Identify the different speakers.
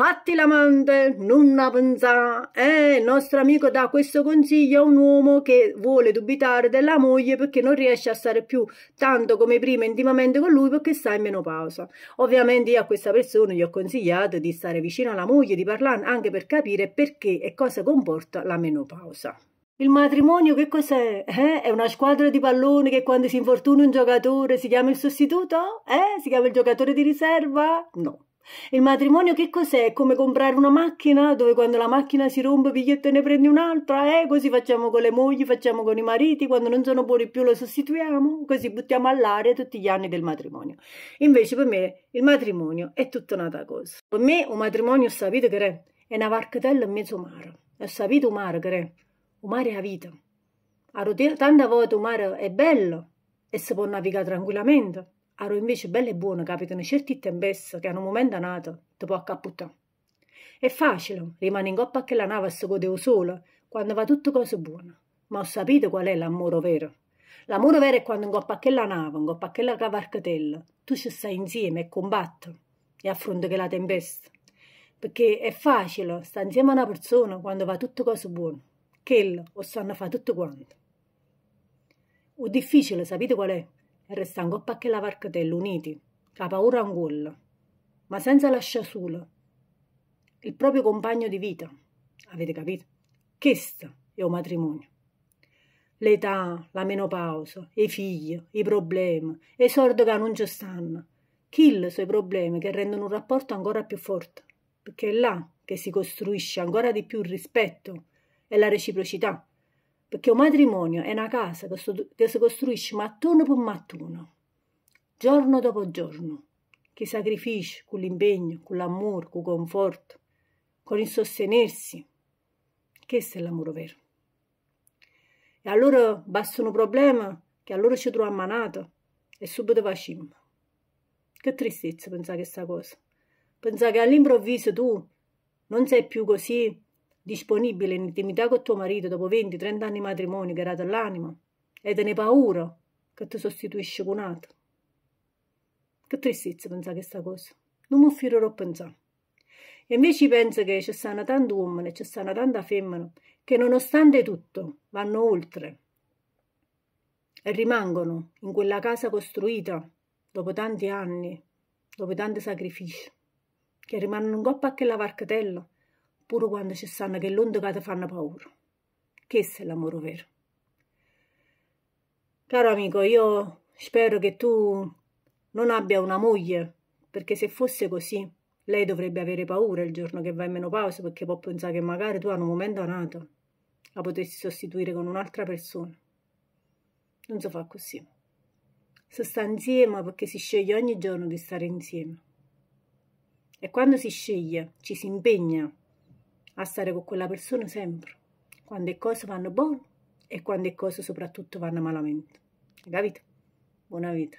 Speaker 1: Fatti l'amante, non avanzà. Eh, il nostro amico dà questo consiglio a un uomo che vuole dubitare della moglie perché non riesce a stare più tanto come prima intimamente con lui perché sta in menopausa. Ovviamente io a questa persona gli ho consigliato di stare vicino alla moglie, di parlare anche per capire perché e cosa comporta la menopausa. Il matrimonio che cos'è? Eh? È una squadra di pallone che quando si infortuna un giocatore si chiama il sostituto? Eh? Si chiama il giocatore di riserva? No. Il matrimonio che cos'è? È come comprare una macchina dove quando la macchina si rompe piglietto e ne prendi un'altra? Eh, così facciamo con le mogli, facciamo con i mariti, quando non sono buoni più lo sostituiamo, così buttiamo all'aria tutti gli anni del matrimonio. Invece per me il matrimonio è tutta un'altra cosa. Per me un matrimonio, sapete che è? È una varcatella in mezzo mare. È sapete mare che è? Il mare è la vita. A Rodeo tante volte il mare è bello e si può navigare tranquillamente ero invece bella e buona, capitano certi tempesti che a un momento nato ti può accapputare. È facile, rimane in coppa che la nave e si gode solo quando va tutto cose buone. Ma ho sapito qual è l'amore vero. L'amore vero è quando in coppa che la nave, in coppa che la cavarcatella, tu ci stai insieme e combatti e affronti che la tempesta. Perché è facile stare insieme a una persona quando va tutto cose buone. Che lo sanno fare tutto quanto. O difficile, sapete qual è? resta ancora che la varcatella uniti, che ha paura angulla, ma senza lasciar solo il proprio compagno di vita. Avete capito? Questo è un matrimonio. L'età, la menopausa, i figli, i problemi, i sordi che non ci stanno. Kill sono i problemi che rendono un rapporto ancora più forte, perché è là che si costruisce ancora di più il rispetto e la reciprocità perché un matrimonio è una casa che si costruisce mattone per mattone, giorno dopo giorno, che sacrifici con l'impegno, con l'amore, con il conforto, con il sostenersi. Questo è l'amore vero. E allora basta un problema che allora ci troviamo a nato e subito facciamo. Che tristezza pensare a questa cosa. Pensare che all'improvviso tu non sei più così disponibile in intimità con tuo marito dopo 20-30 anni di matrimonio che era dall'anima e te ne paura che ti sostituisci con un altro. Che tristezza pensare questa cosa. Non mi offrirò a pensare. E invece penso che ci stanno tanti uomini, ci stanno tante femmine che nonostante tutto vanno oltre e rimangono in quella casa costruita dopo tanti anni, dopo tanti sacrifici, che rimangono un coppa a quella varcatella pure quando ci stanno che l'onde che ti fanno paura. Questo è l'amore vero. Caro amico, io spero che tu non abbia una moglie, perché se fosse così, lei dovrebbe avere paura il giorno che va in menopausa, perché può pensare che magari tu a un momento nato la potessi sostituire con un'altra persona. Non si fa così. Si sta insieme perché si sceglie ogni giorno di stare insieme. E quando si sceglie, ci si impegna a stare con quella persona sempre, quando le cose vanno buone e quando le cose soprattutto vanno malamente. Capito? Buona vita.